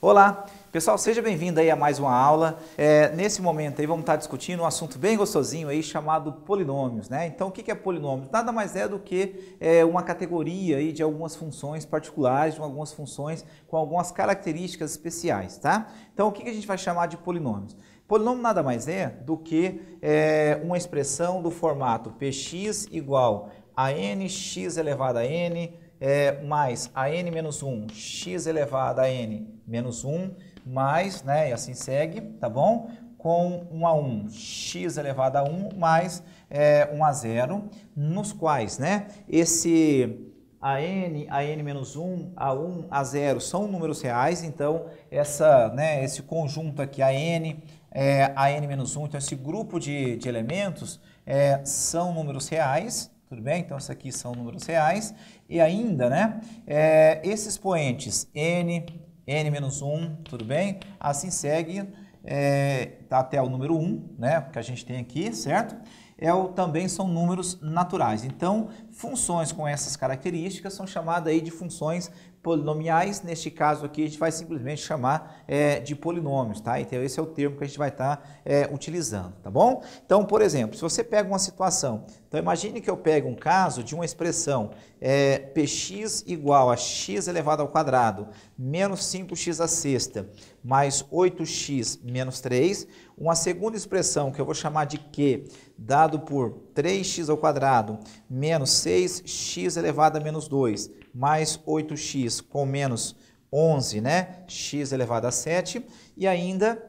Olá, pessoal, seja bem-vindo aí a mais uma aula. É, nesse momento aí vamos estar discutindo um assunto bem gostosinho aí chamado polinômios, né? Então o que é polinômio? Nada mais é do que é, uma categoria aí de algumas funções particulares, de algumas funções com algumas características especiais, tá? Então o que a gente vai chamar de polinômios? Polinômio nada mais é do que é, uma expressão do formato px igual a n x elevado a n é, mais a n menos 1 x elevado a n menos 1 mais, né, e assim segue, tá bom? Com 1 a 1 x elevado a 1 mais é, eh, 1 a 0, nos quais, né, esse a n, a n menos 1, a 1, a 0 são números reais, então essa, né, esse conjunto aqui, a n é, a N-1. Então, esse grupo de, de elementos é, são números reais, tudo bem? Então, isso aqui são números reais. E ainda, né, é, esses poentes N, N-1, tudo bem? Assim segue é, tá até o número 1, né, que a gente tem aqui, certo? é o, também são números naturais. Então, funções com essas características são chamadas aí de funções polinomiais, neste caso aqui a gente vai simplesmente chamar é, de polinômios, tá? Então esse é o termo que a gente vai estar tá, é, utilizando, tá bom? Então, por exemplo, se você pega uma situação, então imagine que eu pego um caso de uma expressão é, px igual a x elevado ao quadrado menos 5x à sexta mais 8x menos 3, uma segunda expressão que eu vou chamar de q dado por 3x ao quadrado menos 6x elevado a menos 2 mais 8x com menos 11, né? x elevado a 7. E ainda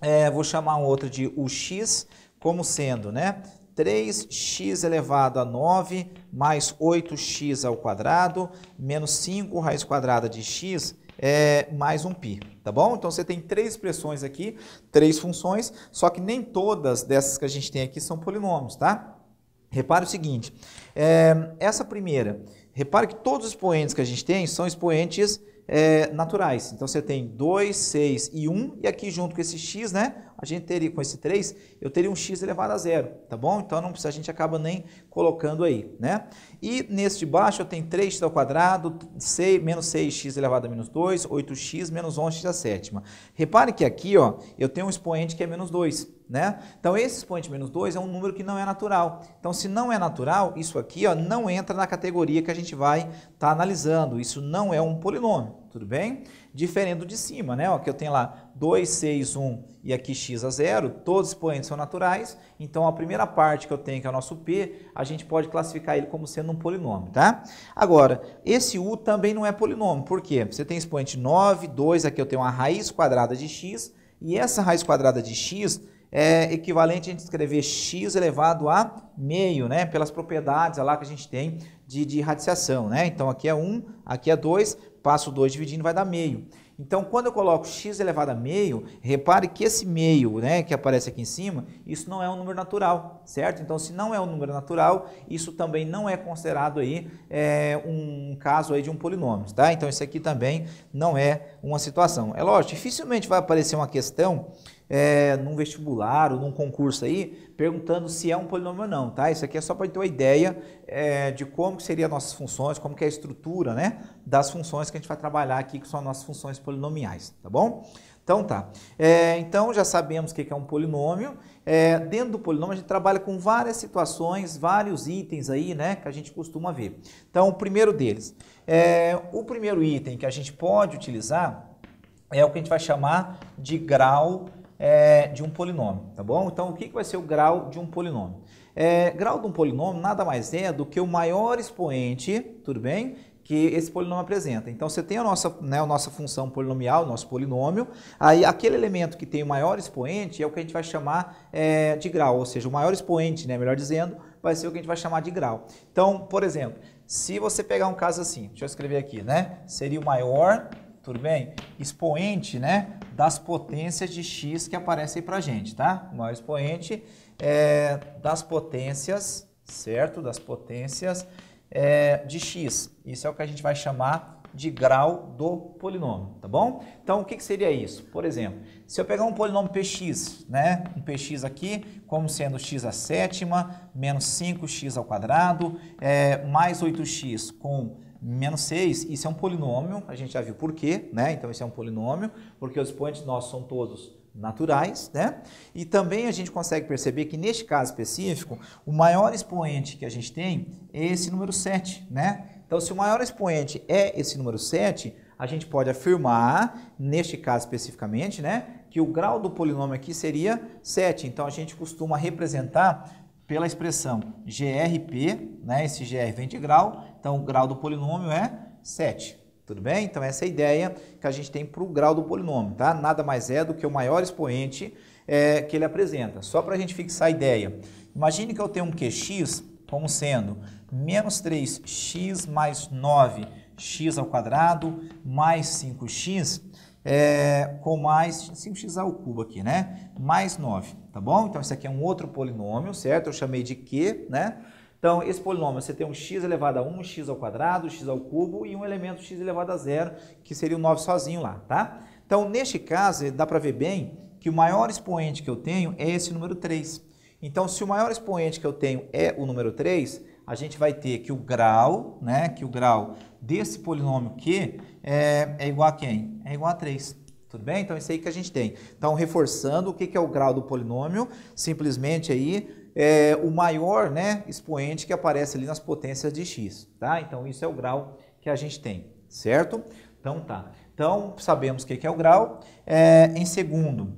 é, vou chamar um outro de x como sendo, né? 3x elevado a 9 mais 8x ao quadrado menos 5 raiz quadrada de x é, mais um π, tá bom? Então você tem três expressões aqui, três funções, só que nem todas dessas que a gente tem aqui são polinômios, tá? Repare o seguinte, é, essa primeira, Repare que todos os expoentes que a gente tem são expoentes é, naturais. Então você tem 2, 6 e 1, e aqui junto com esse x, né? A gente teria, com esse 3, eu teria um x elevado a zero, tá bom? Então não precisa, a gente acaba nem colocando aí, né? E nesse de baixo eu tenho 3x ao quadrado, 6, menos 6x elevado a menos 2, 8x menos 11x a sétima. Repare que aqui, ó, eu tenho um expoente que é menos 2, né? Então, esse expoente menos 2 é um número que não é natural. Então, se não é natural, isso aqui ó, não entra na categoria que a gente vai estar tá analisando. Isso não é um polinômio, tudo bem? Diferente do de cima, né? Ó, que eu tenho lá 2, 6, 1 e aqui x a zero, todos os expoentes são naturais. Então, a primeira parte que eu tenho, que é o nosso p, a gente pode classificar ele como sendo um polinômio, tá? Agora, esse u também não é polinômio. Por quê? Você tem expoente 9, 2, aqui eu tenho a raiz quadrada de x, e essa raiz quadrada de x é equivalente a gente escrever x elevado a meio, né? Pelas propriedades lá que a gente tem de, de radiciação, né? Então aqui é 1, aqui é 2, passo 2 dividindo vai dar meio. Então quando eu coloco x elevado a meio, repare que esse meio, né, que aparece aqui em cima, isso não é um número natural, certo? Então se não é um número natural, isso também não é considerado aí é, um caso aí de um polinômio, tá? Então isso aqui também não é uma situação. É lógico, dificilmente vai aparecer uma questão é, num vestibular ou num concurso aí, perguntando se é um polinômio ou não, tá? Isso aqui é só para ter uma ideia é, de como que seriam nossas funções, como que é a estrutura, né, das funções que a gente vai trabalhar aqui, que são as nossas funções polinomiais, tá bom? Então tá, é, então já sabemos o que é um polinômio. É, dentro do polinômio a gente trabalha com várias situações, vários itens aí, né, que a gente costuma ver. Então o primeiro deles, é, o primeiro item que a gente pode utilizar é o que a gente vai chamar de grau é, de um polinômio, tá bom? Então, o que, que vai ser o grau de um polinômio? É, grau de um polinômio nada mais é do que o maior expoente, tudo bem? Que esse polinômio apresenta. Então, você tem a nossa, né, a nossa função polinomial, o nosso polinômio, aí aquele elemento que tem o maior expoente é o que a gente vai chamar é, de grau, ou seja, o maior expoente, né, melhor dizendo, vai ser o que a gente vai chamar de grau. Então, por exemplo, se você pegar um caso assim, deixa eu escrever aqui, né? Seria o maior tudo bem? Expoente, né, das potências de x que aparecem para a gente, tá? O maior expoente é, das potências, certo? Das potências é, de x. Isso é o que a gente vai chamar de grau do polinômio, tá bom? Então, o que, que seria isso? Por exemplo, se eu pegar um polinômio px, né? Um px aqui, como sendo x a sétima, menos 5x ao quadrado, é, mais 8x com menos 6, isso é um polinômio, a gente já viu por quê, né? Então, isso é um polinômio, porque os expoentes nossos são todos naturais, né? E também a gente consegue perceber que neste caso específico, o maior expoente que a gente tem é esse número 7, né? Então, se o maior expoente é esse número 7, a gente pode afirmar, neste caso especificamente, né, que o grau do polinômio aqui seria 7. Então, a gente costuma representar pela expressão GRP, né, esse GR vem de grau, então, o grau do polinômio é 7. Tudo bem? Então, essa é a ideia que a gente tem para o grau do polinômio, tá? Nada mais é do que o maior expoente é, que ele apresenta. Só para a gente fixar a ideia. Imagine que eu tenho um QX como sendo menos 3x mais 9x ao quadrado mais 5x é, com mais 5x ao cubo aqui, né? Mais 9, tá bom? Então, isso aqui é um outro polinômio, certo? Eu chamei de Q, né? Então, esse polinômio, você tem um x elevado a 1, x ao quadrado, x ao cubo e um elemento x elevado a zero, que seria o 9 sozinho lá, tá? Então, neste caso, dá para ver bem que o maior expoente que eu tenho é esse número 3. Então, se o maior expoente que eu tenho é o número 3, a gente vai ter que o grau, né, que o grau desse polinômio Q é, é igual a quem? É igual a 3. Tudo bem? Então, isso aí que a gente tem. Então, reforçando o que, que é o grau do polinômio, simplesmente aí é, o maior né, expoente que aparece ali nas potências de x, tá? Então, isso é o grau que a gente tem, certo? Então, tá. Então, sabemos o que, é o grau. É, em segundo,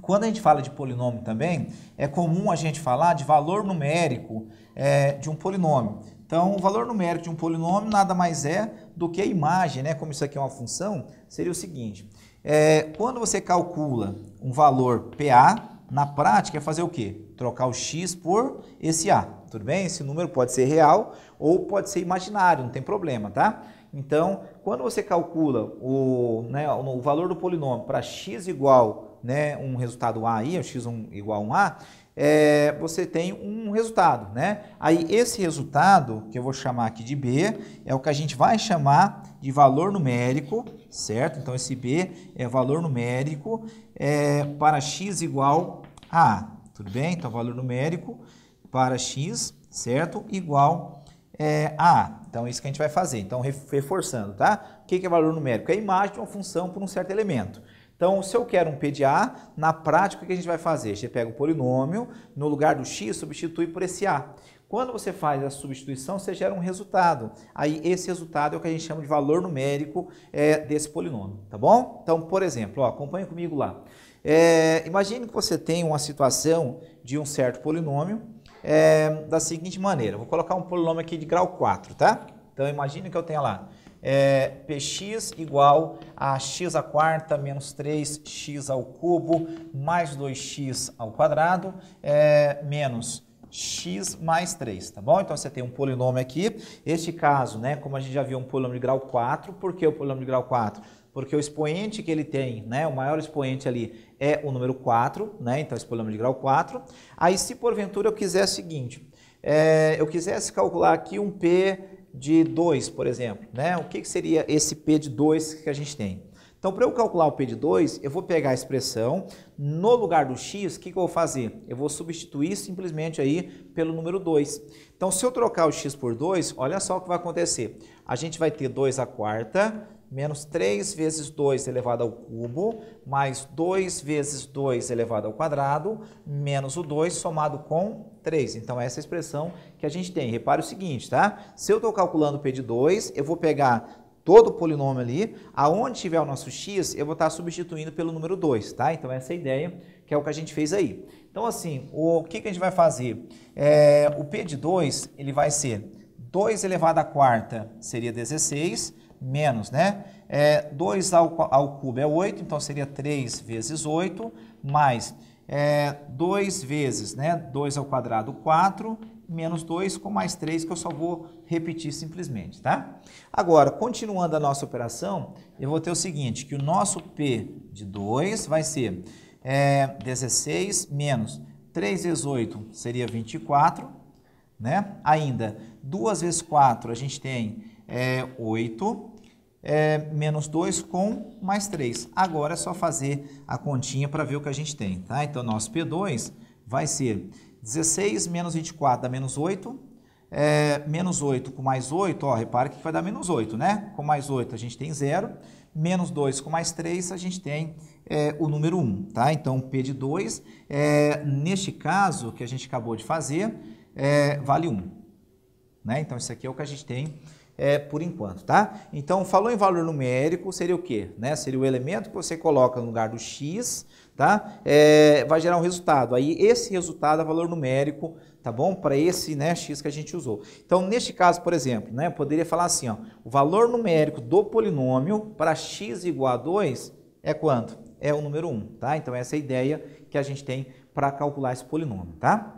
quando a gente fala de polinômio também, é comum a gente falar de valor numérico é, de um polinômio. Então, o valor numérico de um polinômio nada mais é do que a imagem, né? como isso aqui é uma função, seria o seguinte. É, quando você calcula um valor PA, na prática é fazer o quê? Trocar o x por esse a, tudo bem? Esse número pode ser real ou pode ser imaginário, não tem problema, tá? Então, quando você calcula o, né, o valor do polinômio para x igual né, um resultado a aí, x igual a 1a, é, você tem um resultado, né? Aí esse resultado, que eu vou chamar aqui de B, é o que a gente vai chamar de valor numérico, certo? Então esse B é valor numérico é, para x igual a A, tudo bem? Então valor numérico para x, certo? Igual é, a A. Então é isso que a gente vai fazer. Então reforçando, tá? O que é valor numérico? É a imagem de uma função por um certo elemento. Então, se eu quero um PDA, na prática o que a gente vai fazer? Você pega o polinômio, no lugar do x, substitui por esse a. Quando você faz a substituição, você gera um resultado. Aí esse resultado é o que a gente chama de valor numérico é, desse polinômio, tá bom? Então, por exemplo, ó, acompanhe comigo lá. É, imagine que você tem uma situação de um certo polinômio é, da seguinte maneira. Vou colocar um polinômio aqui de grau 4, tá? Então, imagine que eu tenha lá é px igual a x à quarta menos 3x ao cubo mais 2x ao quadrado é, menos x mais 3, tá bom? Então você tem um polinômio aqui. Este caso, né, como a gente já viu, é um polinômio de grau 4. Por que o polinômio de grau 4? Porque o expoente que ele tem, né, o maior expoente ali é o número 4, né? Então esse polinômio de grau 4. Aí se porventura eu quisesse o seguinte, é, eu quisesse calcular aqui um p de 2, por exemplo. Né? O que, seria esse P de 2 que a gente tem? Então, para eu calcular o P de 2, eu vou pegar a expressão, no lugar do x, o que, que eu vou fazer? Eu vou substituir simplesmente aí pelo número 2. Então, se eu trocar o x por 2, olha só o que vai acontecer. A gente vai ter 2 à quarta, menos 3 vezes 2 elevado ao cubo, mais 2 vezes 2 elevado ao quadrado, menos o 2 somado com 3. Então, essa é a expressão que a gente tem. Repare o seguinte, tá? Se eu estou calculando P2, de eu vou pegar todo o polinômio ali, aonde tiver o nosso x, eu vou estar substituindo pelo número 2, tá? Então, essa é a ideia que é o que a gente fez aí. Então, assim, o que, que a gente vai fazer? É, o P de 2, ele vai ser 2 elevado à quarta seria 16, menos, né? É, 2 ao, ao cubo é 8, então seria 3 vezes 8, mais é, 2 vezes, né? 2 ao quadrado, 4, menos 2 com mais 3, que eu só vou repetir simplesmente, tá? Agora, continuando a nossa operação, eu vou ter o seguinte, que o nosso P de 2 vai ser é, 16 menos 3 vezes 8 seria 24, né? Ainda, 2 vezes 4 a gente tem é, 8, é, menos 2 com mais 3. Agora é só fazer a continha para ver o que a gente tem, tá? Então, nosso P2 vai ser 16 menos 24 dá menos 8, é, menos 8 com mais 8, ó, repara que vai dar menos 8, né? Com mais 8 a gente tem 0. menos 2 com mais 3 a gente tem é, o número 1, tá? Então, P de 2, é, neste caso que a gente acabou de fazer, é, vale 1. Né? Então, isso aqui é o que a gente tem é, por enquanto, tá? Então, falou em valor numérico, seria o quê? Né? Seria o elemento que você coloca no lugar do x, tá? É, vai gerar um resultado. Aí, esse resultado é valor numérico, tá bom? Para esse né, x que a gente usou. Então, neste caso, por exemplo, né, eu poderia falar assim, ó, o valor numérico do polinômio para x igual a 2 é quanto? É o número 1, tá? Então, essa é a ideia que a gente tem para calcular esse polinômio, tá?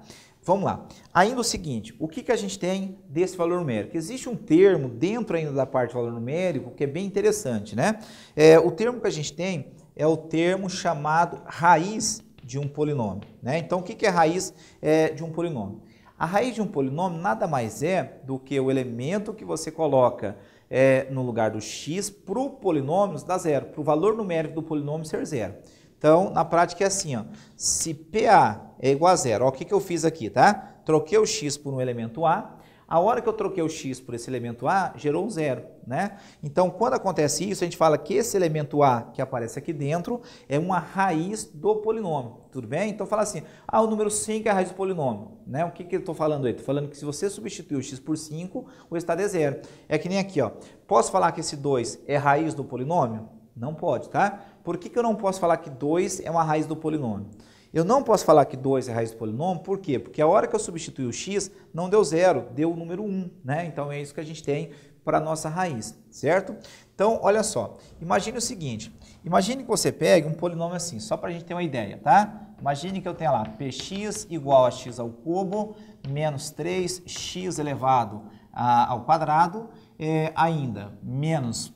Vamos lá. Ainda o seguinte, o que, que a gente tem desse valor numérico? Existe um termo dentro ainda da parte valor numérico que é bem interessante, né? É, o termo que a gente tem é o termo chamado raiz de um polinômio, né? Então, o que, que é raiz é, de um polinômio? A raiz de um polinômio nada mais é do que o elemento que você coloca é, no lugar do x para o polinômio dar zero, para o valor numérico do polinômio ser zero. Então, na prática é assim, ó. se PA é igual a zero, ó, o que, que eu fiz aqui, tá? Troquei o x por um elemento A, a hora que eu troquei o x por esse elemento A, gerou um zero, né? Então, quando acontece isso, a gente fala que esse elemento A que aparece aqui dentro é uma raiz do polinômio, tudo bem? Então, fala assim, ah, o número 5 é a raiz do polinômio, né? O que, que eu estou falando aí? Estou falando que se você substituir o x por 5, o estado é zero. É que nem aqui, ó. Posso falar que esse 2 é raiz do polinômio? Não pode, tá? Por que, que eu não posso falar que 2 é uma raiz do polinômio? Eu não posso falar que 2 é raiz do polinômio, por quê? Porque a hora que eu substituí o x, não deu zero, deu o número 1, um, né? Então é isso que a gente tem para a nossa raiz, certo? Então, olha só, imagine o seguinte, imagine que você pegue um polinômio assim, só para a gente ter uma ideia, tá? Imagine que eu tenha lá px igual a x ao cubo menos 3x elevado a, ao quadrado, é, ainda menos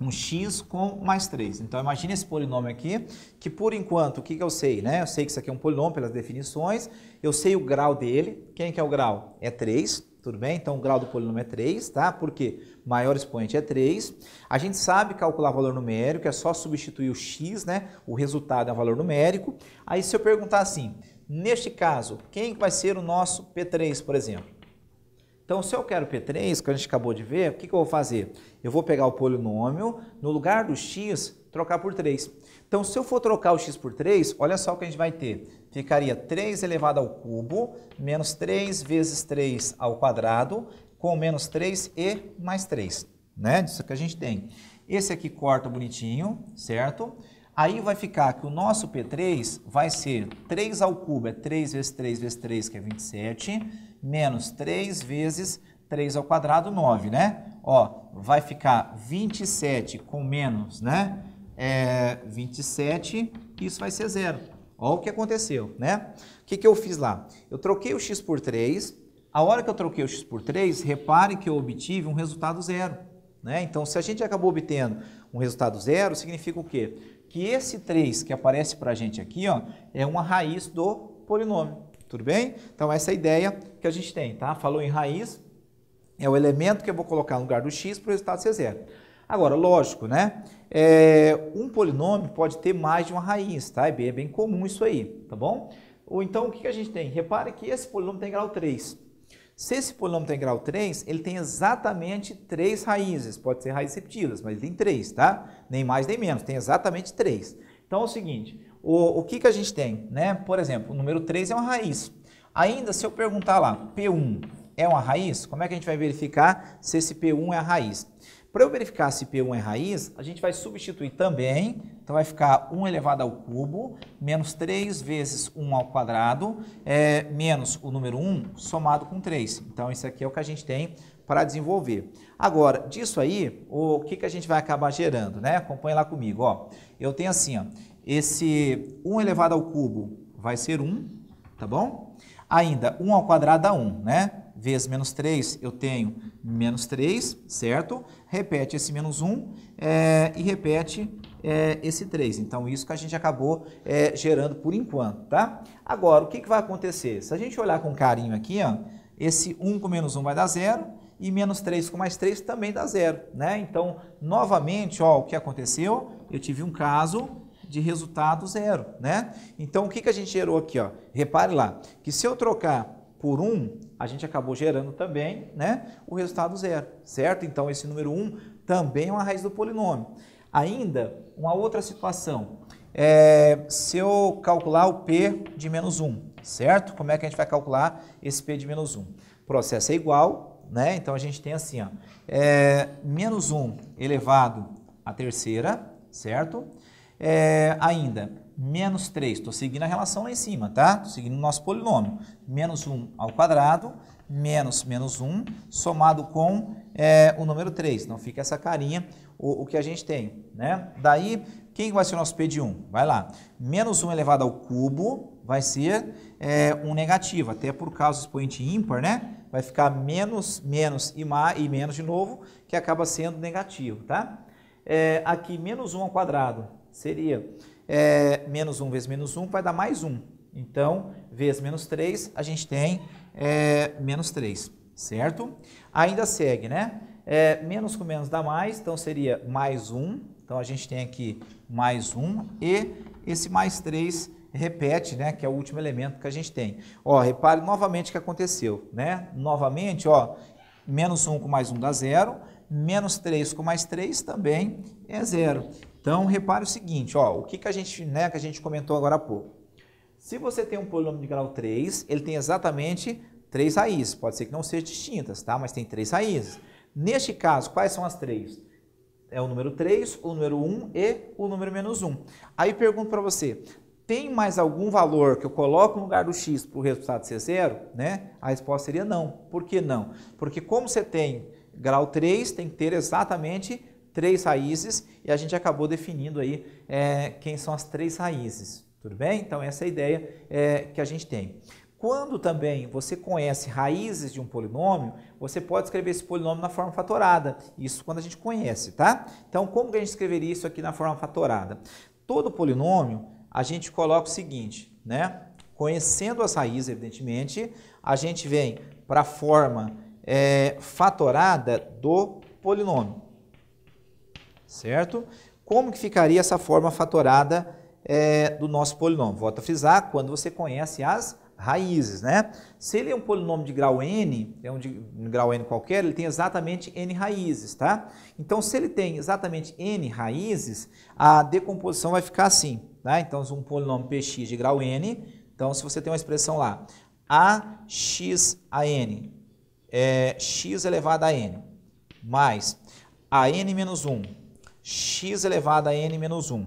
um x com mais 3. Então, imagine esse polinômio aqui, que por enquanto, o que, que eu sei? Né? Eu sei que isso aqui é um polinômio pelas definições, eu sei o grau dele. Quem que é o grau? É 3, tudo bem? Então, o grau do polinômio é 3, tá? Porque maior expoente é 3. A gente sabe calcular valor numérico, é só substituir o x, né? O resultado é um valor numérico. Aí, se eu perguntar assim, neste caso, quem vai ser o nosso P3, por exemplo? Então, se eu quero P3, que a gente acabou de ver, o que, que eu vou fazer? Eu vou pegar o polinômio, no lugar do x, trocar por 3. Então, se eu for trocar o x por 3, olha só o que a gente vai ter. Ficaria 3 elevado ao cubo, menos 3 vezes 3 ao quadrado, com menos 3 e mais 3. Né? Isso que a gente tem. Esse aqui corta bonitinho, certo? Aí vai ficar que o nosso P3 vai ser 3 ao cubo, é 3 vezes 3 vezes 3, que é 27, menos 3 vezes 3 ao quadrado, 9, né? Ó, vai ficar 27 com menos, né? É, 27, isso vai ser zero. Olha o que aconteceu, né? O que, que eu fiz lá? Eu troquei o x por 3. A hora que eu troquei o x por 3, repare que eu obtive um resultado zero. Né? Então, se a gente acabou obtendo um resultado zero, significa o quê? Que esse 3 que aparece para a gente aqui ó, é uma raiz do polinômio. Tudo bem? Então, essa é a ideia que a gente tem, tá? Falou em raiz, é o elemento que eu vou colocar no lugar do x para o resultado ser zero. Agora, lógico, né? É, um polinômio pode ter mais de uma raiz, tá? É bem, é comum isso aí, tá bom? Ou então, o que, a gente tem? Repare que esse polinômio tem grau 3. Se esse polinômio tem grau 3, ele tem exatamente três raízes. Pode ser raízes repetidas, mas ele tem três, tá? Nem mais nem menos, tem exatamente três. Então é o seguinte, o, o que, que a gente tem? Né? Por exemplo, o número 3 é uma raiz. Ainda, se eu perguntar lá, P1 é uma raiz? Como é que a gente vai verificar se esse P1 é a raiz? Para eu verificar se P1 é raiz, a gente vai substituir também, então vai ficar 1 elevado ao cubo, menos 3 vezes 1 ao quadrado, é, menos o número 1 somado com 3. Então, isso aqui é o que a gente tem para desenvolver. Agora, disso aí, o que, que a gente vai acabar gerando? Né? Acompanhe lá comigo. Ó. Eu tenho assim, ó, esse 1 elevado ao cubo vai ser 1, tá bom? Ainda, 1 ao quadrado dá 1, né? Vezes menos 3, eu tenho menos 3, certo? Repete esse menos 1 é, e repete é, esse 3. Então, isso que a gente acabou é, gerando por enquanto, tá? Agora, o que, que vai acontecer? Se a gente olhar com carinho aqui, ó, esse 1 com menos 1 vai dar 0 e menos 3 com mais 3 também dá 0, né? Então, novamente, ó, o que aconteceu? Eu tive um caso de resultado zero, né? Então, o que, que a gente gerou aqui, ó? Repare lá, que se eu trocar por 1, um, a gente acabou gerando também, né, o resultado zero, certo? Então, esse número 1 um também é uma raiz do polinômio. Ainda, uma outra situação, é, se eu calcular o P de menos 1, um, certo? Como é que a gente vai calcular esse P de menos 1? Um? Processo é igual, né? Então, a gente tem assim, ó, é, menos 1 elevado à terceira, certo? É, ainda, menos 3, estou seguindo a relação lá em cima, tá? Estou seguindo o nosso polinômio. Menos 1 ao quadrado, menos menos 1, somado com é, o número 3. Então fica essa carinha, o, o, que a gente tem, né? Daí, quem vai ser o nosso P de 1? Vai lá. Menos 1 elevado ao cubo vai ser é, um negativo, até por causa do expoente ímpar, né? Vai ficar menos, menos e, má, e menos de novo, que acaba sendo negativo, tá? É, aqui, menos 1 ao quadrado seria é, menos 1 vezes menos 1 vai dar mais 1. Então, vezes menos 3, a gente tem é, menos 3, certo? Ainda segue, né? É, menos com menos dá mais, então seria mais 1. Então, a gente tem aqui mais 1 e esse mais 3 repete, né? Que é o último elemento que a gente tem. Ó, repare novamente o que aconteceu, né? Novamente, ó, menos 1 com mais 1 dá 0, menos 3 com mais 3 também é zero. Então, repare o seguinte, ó, o que, que a gente, né, que a gente comentou agora há pouco. Se você tem um polinômio de grau 3, ele tem exatamente três raízes. Pode ser que não sejam distintas, tá? Mas tem três raízes. Neste caso, quais são as três? É o número 3, o número 1 e o número menos 1. Aí pergunto para você, tem mais algum valor que eu coloco no lugar do x para o resultado ser zero? Né? A resposta seria não. Por que não? Porque como você tem grau 3, tem que ter exatamente três raízes e a gente acabou definindo aí é, quem são as três raízes, tudo bem? Então essa é a ideia é, que a gente tem. Quando também você conhece raízes de um polinômio, você pode escrever esse polinômio na forma fatorada. Isso quando a gente conhece, tá? Então, como que a gente escreveria isso aqui na forma fatorada? Todo polinômio, a gente coloca o seguinte, né? Conhecendo as raízes, evidentemente, a gente vem para a forma é, fatorada do polinômio certo? Como que ficaria essa forma fatorada é, do nosso polinômio? Volto a frisar, quando você conhece as raízes, né? Se ele é um polinômio de grau n, é um de grau n qualquer, ele tem exatamente n raízes, tá? Então, se ele tem exatamente n raízes, a decomposição vai ficar assim, tá? Então, um polinômio px de grau n, então, se você tem uma expressão lá, a é x elevado a n, mais n menos 1 x elevado a n menos 1,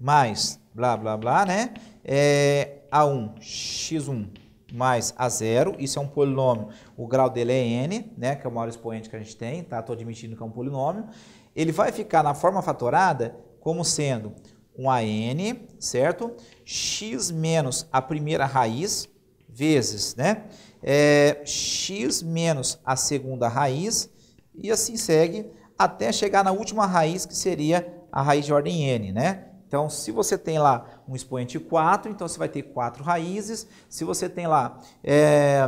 mais blá, blá, blá, né? É, a1, x1 mais a0, isso é um polinômio, o grau dele é n, né, que é o maior expoente que a gente tem, tá? Estou admitindo que é um polinômio. Ele vai ficar na forma fatorada como sendo um a n, certo? x menos a primeira raiz vezes, né? É, x menos a segunda raiz e assim segue até chegar na última raiz, que seria a raiz de ordem n, né? Então, se você tem lá um expoente 4, então você vai ter quatro raízes. Se você tem lá é,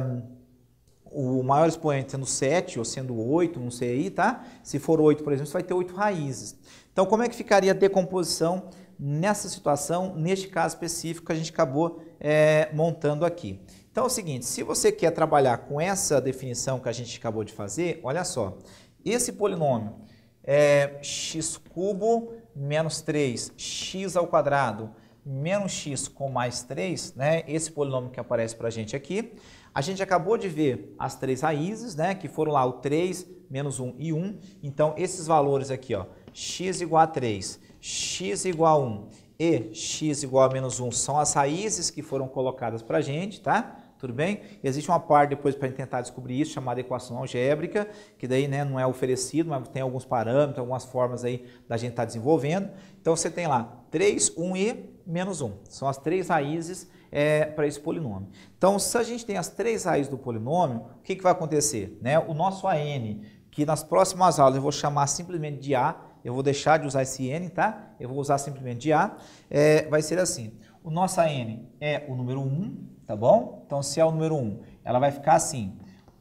o maior expoente sendo 7 ou sendo 8, não sei aí, tá? Se for 8, por exemplo, você vai ter 8 raízes. Então, como é que ficaria a decomposição nessa situação, neste caso específico que a gente acabou é, montando aqui? Então é o seguinte, se você quer trabalhar com essa definição que a gente acabou de fazer, olha só, esse polinômio é x cubo menos 3, x ao quadrado, menos x com mais 3, né? Esse polinômio que aparece para a gente aqui. A gente acabou de ver as três raízes, né? Que foram lá o 3, menos 1 e 1. Então, esses valores aqui, ó, x igual a 3, x igual a 1 e x igual a menos 1 são as raízes que foram colocadas para a gente, tá? Tudo bem? E existe uma parte depois para tentar descobrir isso, chamada equação algébrica, que daí né, não é oferecido, mas tem alguns parâmetros, algumas formas aí da gente estar tá desenvolvendo. Então você tem lá 3, 1 e menos 1. São as três raízes é, para esse polinômio. Então, se a gente tem as três raízes do polinômio, o que, que vai acontecer? Né? O nosso AN, que nas próximas aulas eu vou chamar simplesmente de A, eu vou deixar de usar esse N, tá? Eu vou usar simplesmente de A, é, vai ser assim. O nosso AN é o número 1, tá bom? Então, se é o número 1, ela vai ficar assim,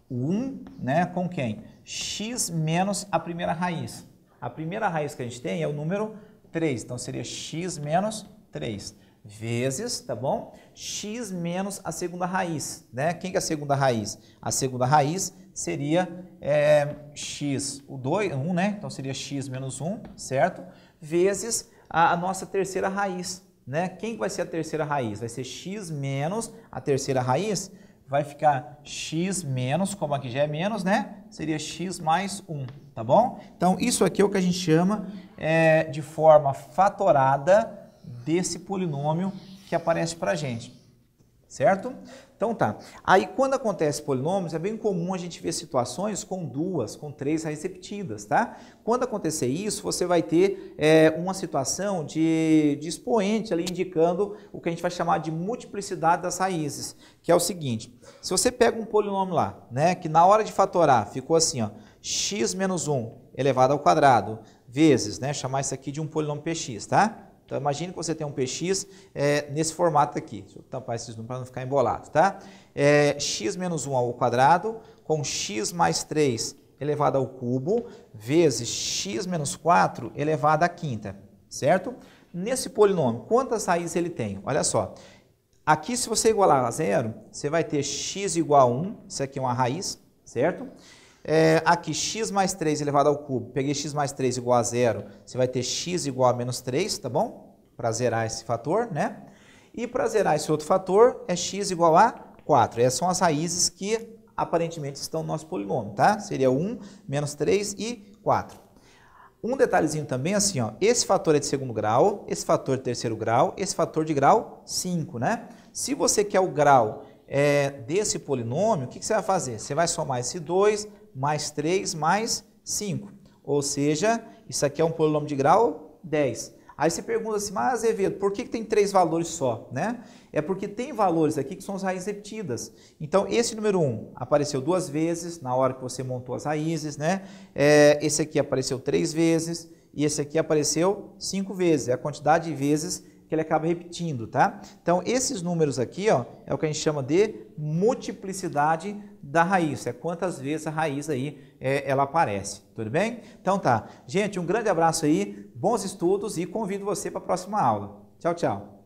1 né, com quem? x menos a primeira raiz. A primeira raiz que a gente tem é o número 3, então seria x menos 3 vezes, tá bom? x menos a segunda raiz, né? Quem que é a segunda raiz? A segunda raiz seria é, x, o 2, 1, né? Então seria x menos 1, certo? Vezes a, a nossa terceira raiz, né? Quem vai ser a terceira raiz? Vai ser x menos a terceira raiz, vai ficar x menos, como aqui já é menos, né? Seria x mais 1, tá bom? Então, isso aqui é o que a gente chama é, de forma fatorada desse polinômio que aparece para a gente certo? Então tá. Aí quando acontece polinômios, é bem comum a gente ver situações com duas, com três raízes repetidas, tá? Quando acontecer isso, você vai ter é, uma situação de, de expoente ali indicando o que a gente vai chamar de multiplicidade das raízes, que é o seguinte, se você pega um polinômio lá, né, que na hora de fatorar ficou assim, ó, x menos 1 elevado ao quadrado, vezes, né, chamar isso aqui de um polinômio px, tá? Então imagine que você tem um PX é, nesse formato aqui. Deixa eu tampar esses números para não ficar embolado, tá? É, x menos 1 ao quadrado com x mais 3 elevado ao cubo vezes x menos 4 elevado à quinta, certo? Nesse polinômio, quantas raízes ele tem? Olha só, aqui se você igualar a zero, você vai ter x igual a 1, isso aqui é uma raiz, certo? Certo? É, aqui, x mais 3 elevado ao cubo, peguei x mais 3 igual a zero, você vai ter x igual a menos 3, tá bom? Para zerar esse fator, né? E para zerar esse outro fator, é x igual a 4. Essas são as raízes que aparentemente estão no nosso polinômio, tá? Seria 1, menos 3 e 4. Um detalhezinho também assim, ó, esse fator é de segundo grau, esse fator de terceiro grau, esse fator de grau 5, né? Se você quer o grau é, desse polinômio, o que, que você vai fazer? Você vai somar esse 2 mais 3, mais 5. Ou seja, isso aqui é um polinômio de grau 10. Aí você pergunta assim, mas Azevedo, por que, tem três valores só? Né? É porque tem valores aqui que são as raízes repetidas. Então, esse número 1 um apareceu duas vezes na hora que você montou as raízes, né? É, esse aqui apareceu três vezes e esse aqui apareceu cinco vezes. É a quantidade de vezes que ele acaba repetindo, tá? Então, esses números aqui, ó, é o que a gente chama de multiplicidade da raiz, é quantas vezes a raiz aí é, ela aparece, tudo bem? Então tá, gente, um grande abraço aí, bons estudos e convido você para a próxima aula. Tchau, tchau!